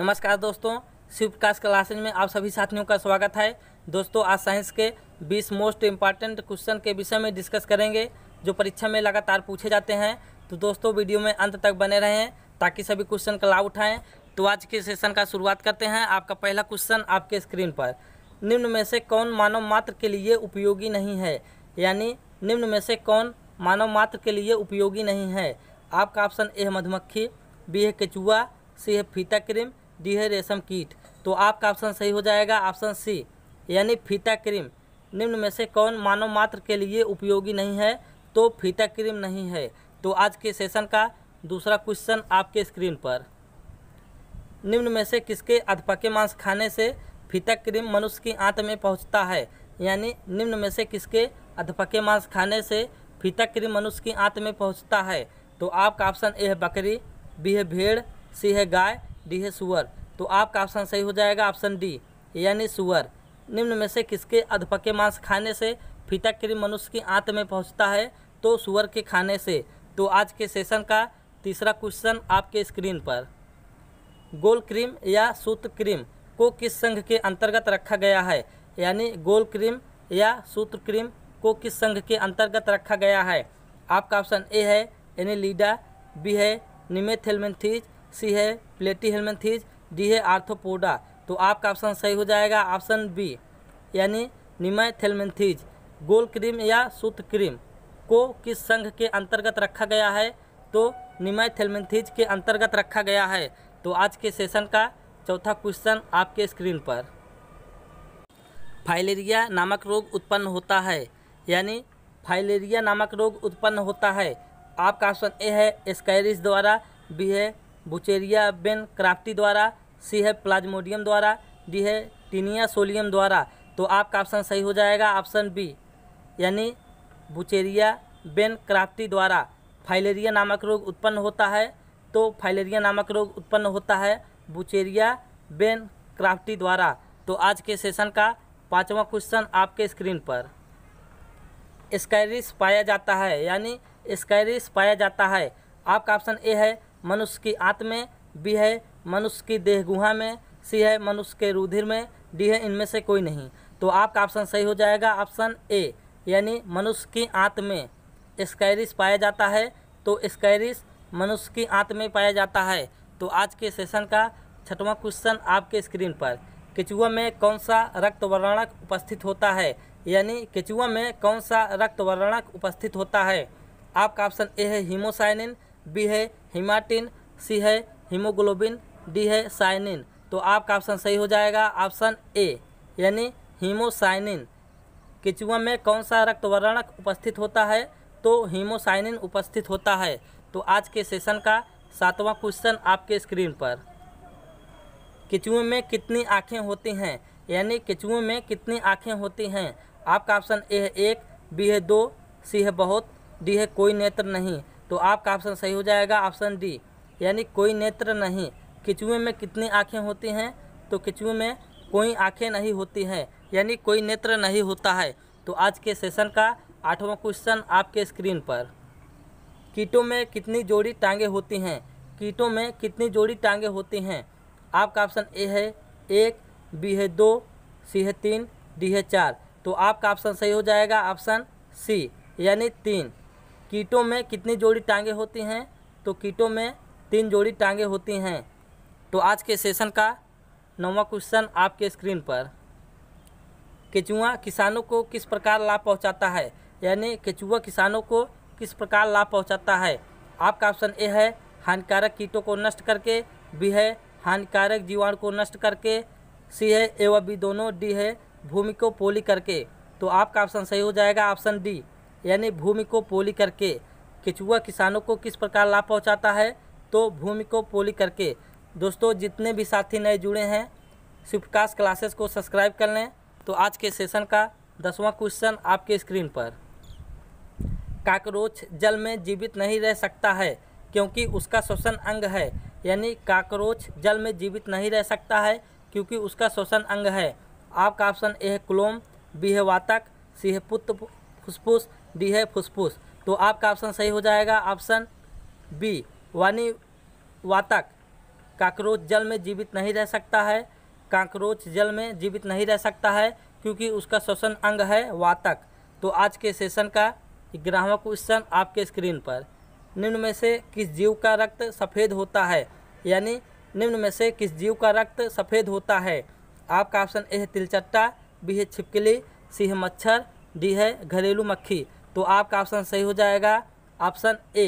नमस्कार दोस्तों Swift classes में आप सभी साथियों का स्वागत है दोस्तों आज साइंस के 20 मोस्ट इम्पॉर्टेंट क्वेश्चन के विषय में डिस्कस करेंगे जो परीक्षा में लगातार पूछे जाते हैं तो दोस्तों वीडियो में अंत तक बने रहें ताकि सभी क्वेश्चन का लाभ उठाएँ तो आज के सेशन का शुरुआत करते हैं आपका पहला क्वेश्चन आपके स्क्रीन पर निम्न में से कौन मानव मात्र के लिए उपयोगी नहीं है यानी निम्न में से कौन मानव मात्र के लिए उपयोगी नहीं है आपका ऑप्शन ए है मधुमक्खी बी है केचुआ सी है फीता क्रीम डी है रेशम कीट तो आपका ऑप्शन सही हो जाएगा ऑप्शन सी यानी फीता क्रीम निम्न में से कौन मानव मात्र के लिए उपयोगी नहीं है तो फीता क्रीम नहीं है तो आज के सेशन का दूसरा क्वेश्चन आपके स्क्रीन पर निम्न में से किसके अधपके मांस खाने से फीता क्रीम मनुष्य की आंत में पहुंचता है यानी निम्न में से किसके अधपके मांस खाने से फीता क्रीम मनुष्य की आंत में पहुंचता है तो आपका ऑप्शन ए है बकरी बी है भेड़ सी है गाय डी है सुअर तो आपका ऑप्शन सही हो जाएगा ऑप्शन डी यानी सुअर निम्न में से किसके अधपके मांस खाने से फीता क्रीम मनुष्य की आंत में पहुंचता है तो सुअर के खाने से तो आज के सेशन का तीसरा क्वेश्चन आपके स्क्रीन पर गोल क्रीम या सूत्र क्रीम को किस संघ के अंतर्गत रखा गया है यानी गोल क्रीम या सूत्र क्रीम को किस संघ के अंतर्गत रखा गया है आपका ऑप्शन ए है यानी लीडा बी है निमेथेलमेंथीज सी है प्लेटी हेलमेंथीज डी है आर्थोपोडा तो आपका ऑप्शन सही हो जाएगा ऑप्शन बी यानी निमय थेलमेंथीज गोल क्रीम या सूत क्रीम को किस संघ के अंतर्गत रखा गया है तो निमय थेलमेंथीज के अंतर्गत रखा गया है तो आज के सेशन का चौथा क्वेश्चन आपके स्क्रीन पर फाइलेरिया नामक रोग उत्पन्न होता है यानी फाइलेरिया नामक रोग उत्पन्न होता है आपका ऑप्शन ए है स्कैरिस द्वारा बी है बुचेरिया बेन क्राफ्टी द्वारा सी है प्लाज्मोडियम द्वारा डी है टीनिया सोलियम द्वारा तो आपका ऑप्शन सही हो जाएगा ऑप्शन बी यानी बुचेरिया बेन क्राफ्टी द्वारा फाइलेरिया नामक रोग उत्पन्न होता है तो फाइलेरिया नामक रोग उत्पन्न होता है बुचेरिया बेन क्राफ्टी द्वारा तो आज के सेशन का पांचवा क्वेश्चन आपके स्क्रीन पर स्कैरिस पाया जाता है यानी स्कैरिस पाया जाता है आपका ऑप्शन ए है मनुष्य की आत में बी है मनुष्य की देह गुहा में सी है मनुष्य के रुधिर में डी है इनमें से कोई नहीं तो आपका ऑप्शन सही हो जाएगा ऑप्शन ए यानी मनुष्य की आंत में स्कैरिस पाया जाता है तो स्कैरिस मनुष्य की आंत में पाया जाता है तो आज के सेशन का छठवां क्वेश्चन आपके स्क्रीन पर केचुआ में कौन सा रक्त वर्णक उपस्थित होता है यानी केचुआ में कौन सा रक्त वर्णक उपस्थित होता है आपका ऑप्शन ए है हीमोसाइनिन बी है हिमाटिन सी है हीमोग्लोबिन डी है साइनिन तो आपका ऑप्शन सही हो जाएगा ऑप्शन ए यानी हीमोसाइनिन केचुआ में कौन सा रक्तवर्णक उपस्थित होता है तो हीमोसाइनिन उपस्थित होता है तो आज के सेशन का सातवां क्वेश्चन आपके स्क्रीन पर केचुए में कितनी आँखें होती हैं यानी केचुए में कितनी आँखें होती हैं आपका ऑप्शन ए है एक बी है दो सी है बहुत डी है कोई नेत्र नहीं तो आपका ऑप्शन सही हो जाएगा ऑप्शन डी यानी कोई नेत्र नहीं किचुए में कितनी आँखें होती हैं तो किचुए में कोई आँखें नहीं होती हैं यानी कोई नेत्र नहीं होता है तो आज के सेशन का आठवां क्वेश्चन आपके स्क्रीन पर कीटों में कितनी जोड़ी टांगे होती हैं कीटों में कितनी जोड़ी टांगे होती हैं आपका ऑप्शन ए है एक बी है दो सी है तीन डी है चार तो आपका ऑप्शन सही हो जाएगा ऑप्शन सी यानी तीन कीटों में कितनी जोड़ी टांगे होती हैं तो कीटों में तीन जोड़ी टांगे होती हैं तो आज के सेशन का नवा क्वेश्चन आपके स्क्रीन पर केचुआ किसानों को किस प्रकार लाभ पहुंचाता है यानी केचुआ किसानों को किस प्रकार लाभ पहुंचाता है आपका ऑप्शन ए है हानिकारक कीटों को नष्ट करके बी है हानिकारक जीवाणु को नष्ट करके सी है ए व बी दोनों डी है भूमि को पोली करके तो आपका ऑप्शन सही हो जाएगा ऑप्शन डी यानी भूमि को पोली करके केचुआ किसानों को किस प्रकार लाभ पहुंचाता है तो भूमि को पोली करके दोस्तों जितने भी साथी नए जुड़े हैं शिवकाश क्लासेस को सब्सक्राइब कर लें तो आज के सेशन का दसवां क्वेश्चन आपके स्क्रीन पर काकरोच जल में जीवित नहीं रह सकता है क्योंकि उसका श्वसन अंग है यानी काकरोच जल में जीवित नहीं रह सकता है क्योंकि उसका श्वसन अंग है आपका ऑप्शन ए है क्लोम बी है वातक सी है पुत्र फुसफुस डी है फुसफुस तो आपका ऑप्शन सही हो जाएगा ऑप्शन बी वानी वातक काकरोच जल में जीवित नहीं रह सकता है काकरोच जल में जीवित नहीं रह सकता है क्योंकि उसका श्वसन अंग है वातक तो आज के सेशन का ग्राहक क्वेश्चन आपके स्क्रीन पर निम्न में से किस जीव का रक्त सफ़ेद होता है यानी निम्न में से किस जीव का रक्त सफ़ेद होता है आपका ऑप्शन ए है तिलचट्टा बी है छिपकली सी है मच्छर डी है घरेलू मक्खी तो आपका ऑप्शन सही हो जाएगा ऑप्शन ए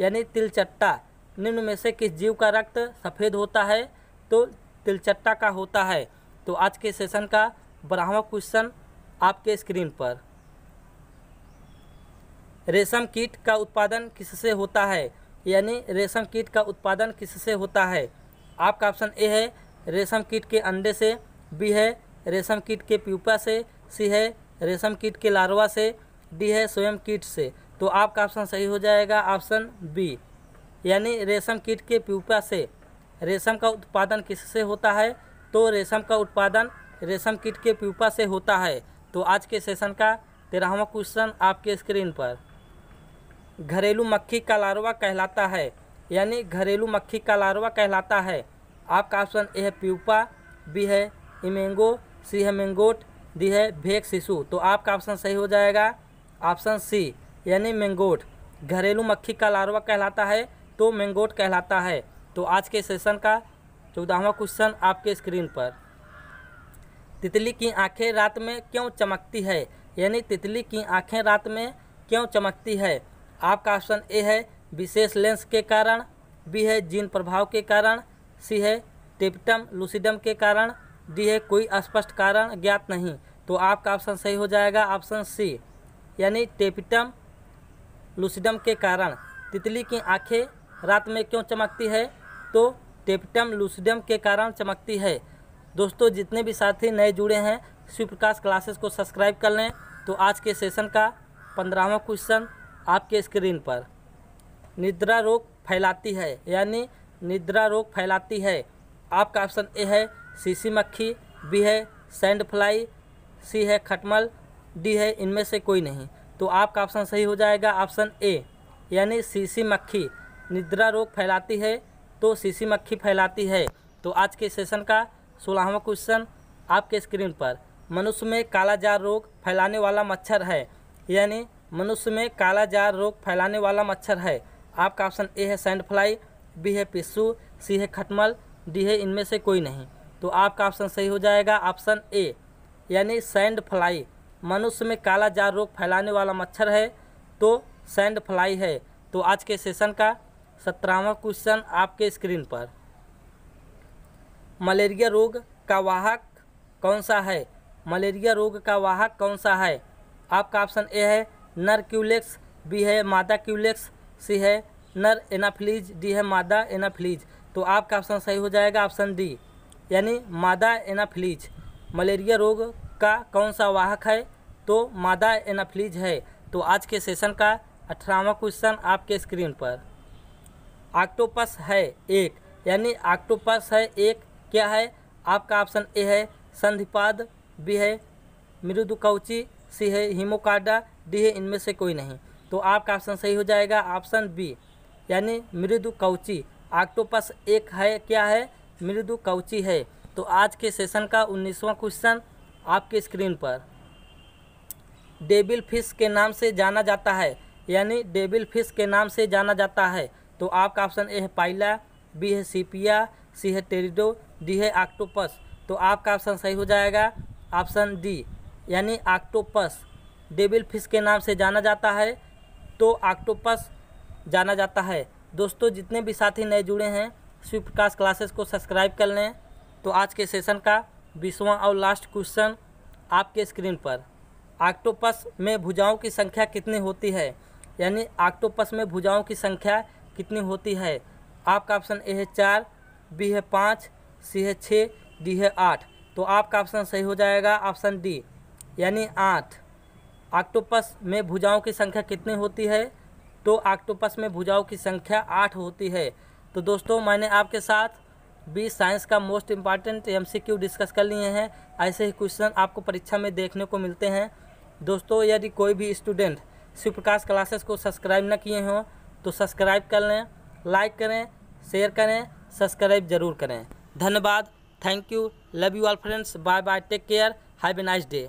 यानी तिलचट्टा निम्न में से किस जीव का रक्त सफ़ेद होता है तो तिलचट्टा का होता है तो आज के सेशन का बारहवा क्वेश्चन आपके स्क्रीन पर रेशम कीट का उत्पादन किससे होता है यानी रेशम कीट का उत्पादन किससे होता है आपका ऑप्शन ए है रेशम कीट के अंडे से बी है रेशम कीट के प्यूपा से सी है रेशम कीट के लार्वा से डी है स्वयं कीट से तो आपका ऑप्शन सही हो जाएगा ऑप्शन बी यानी रेशम कीट के प्यूपा से रेशम का उत्पादन किससे होता है तो रेशम का उत्पादन रेशम कीट के प्यूपा से होता है तो आज के सेशन का तेरहवा क्वेश्चन आपके स्क्रीन पर घरेलू मक्खी का लारवा कहलाता है यानी घरेलू मक्खी का लारवा कहलाता है आपका ऑप्शन ए है प्यूपा बी है इमेंगो सी है मैंगोट डी है भेक शिशु तो आपका ऑप्शन सही हो जाएगा ऑप्शन सी यानी मैंगोट घरेलू मक्खी का लार्वा कहलाता है तो मैंगोट कहलाता है तो आज के सेशन का चौदहवा क्वेश्चन आपके स्क्रीन पर तितली की आंखें रात में क्यों चमकती है यानी तितली की आंखें रात में क्यों चमकती है आपका ऑप्शन ए है विशेष लेंस के कारण बी है जीन प्रभाव के कारण सी है टिप्टम लुसिडम के कारण डी है कोई स्पष्ट कारण ज्ञात नहीं तो आपका ऑप्शन सही हो जाएगा ऑप्शन सी यानी टेपिटम लूसिडम के कारण तितली की आंखें रात में क्यों चमकती है तो टेपिटम लूसिडम के कारण चमकती है दोस्तों जितने भी साथी नए जुड़े हैं शिव प्रकाश क्लासेस को सब्सक्राइब कर लें तो आज के सेशन का पंद्रहवा क्वेश्चन आपके स्क्रीन पर निद्रा रोग फैलाती है यानी निद्रा रोग फैलाती है आपका ऑप्शन ए है सीसी मक्खी बी है सैंड फ्लाई सी है खटमल डी है इनमें से कोई नहीं तो आपका ऑप्शन सही हो जाएगा ऑप्शन ए यानी सीसी मक्खी निद्रा रोग फैलाती है तो सीसी मक्खी फैलाती है तो आज के सेशन का सोलहवा क्वेश्चन आपके स्क्रीन पर मनुष्य में कालाजार रोग फैलाने वाला मच्छर है यानी मनुष्य में कालाजार रोग फैलाने वाला मच्छर है आपका ऑप्शन ए है सैंड फ्लाई बी है पिस्सू सी है खटमल डी है इनमें से कोई नहीं तो आपका ऑप्शन सही हो जाएगा ऑप्शन ए यानी सैंड फ्लाई मनुष्य में काला जार रोग फैलाने वाला मच्छर है तो सैंड फ्लाई है तो आज के सेशन का सत्रहवा क्वेश्चन आपके स्क्रीन पर मलेरिया रोग का वाहक कौन सा है मलेरिया रोग का वाहक कौन सा है आपका ऑप्शन ए है नर क्यूलेक्स बी है मादा क्यूलेक्स सी है नर एनाफ्लीज डी है मादा एनाफ्लीज तो आपका ऑप्शन सही हो जाएगा ऑप्शन डी यानी मादा एनाफ्लीज मलेरिया रोग का कौन सा वाहक है तो मादा एनाफ्लीज है तो आज के सेशन का अठारहवा क्वेश्चन आपके स्क्रीन पर आक्टोपस है एक यानी आक्टोपस है एक क्या है आपका ऑप्शन ए है संधिपाद बी है मृदुकौची सी है हिमोकाडा डी है इनमें से कोई नहीं तो आपका ऑप्शन सही हो जाएगा ऑप्शन बी यानी मृदुकौची आक्टोपस एक है क्या है मृदुकौची है तो आज के सेशन का उन्नीसवां क्वेश्चन आपके स्क्रीन पर डेबिल फिश के नाम से जाना जाता है यानी डेबिल फिश के नाम से जाना जाता है तो आपका ऑप्शन ए है पाइला बी है सीपिया सी है टेरिडो डी है आक्टोपस तो आपका ऑप्शन सही हो जाएगा ऑप्शन डी यानी आक्टोपस डेबिल फिश के नाम से जाना जाता है तो आक्टोपस जाना जाता है दोस्तों जितने भी साथी नए जुड़े हैं स्विफ्ट कास क्लासेस को सब्सक्राइब कर लें तो आज के सेशन का बीसवा और लास्ट क्वेश्चन आपके स्क्रीन पर ऑक्टोपस में भुजाओं की संख्या कितनी होती है यानी आक्टोपस में भुजाओं की संख्या कितनी होती है आपका ऑप्शन ए है चार बी है पाँच सी है छः डी है आठ तो आपका ऑप्शन सही हो जाएगा ऑप्शन डी यानी आठ ऑक्टोपस में भुजाओं की संख्या कितनी होती है तो आक्टोपस में भुजाओं की संख्या आठ होती है तो दोस्तों मैंने आपके साथ बी साइंस का मोस्ट इम्पॉर्टेंट एमसीक्यू डिस्कस कर लिए हैं ऐसे ही क्वेश्चन आपको परीक्षा में देखने को मिलते हैं दोस्तों यदि कोई भी स्टूडेंट शिव प्रकाश क्लासेस को सब्सक्राइब न किए हों तो सब्सक्राइब कर लें लाइक करें शेयर करें सब्सक्राइब जरूर करें धन्यवाद thank you love you all friends bye bye take care have a nice day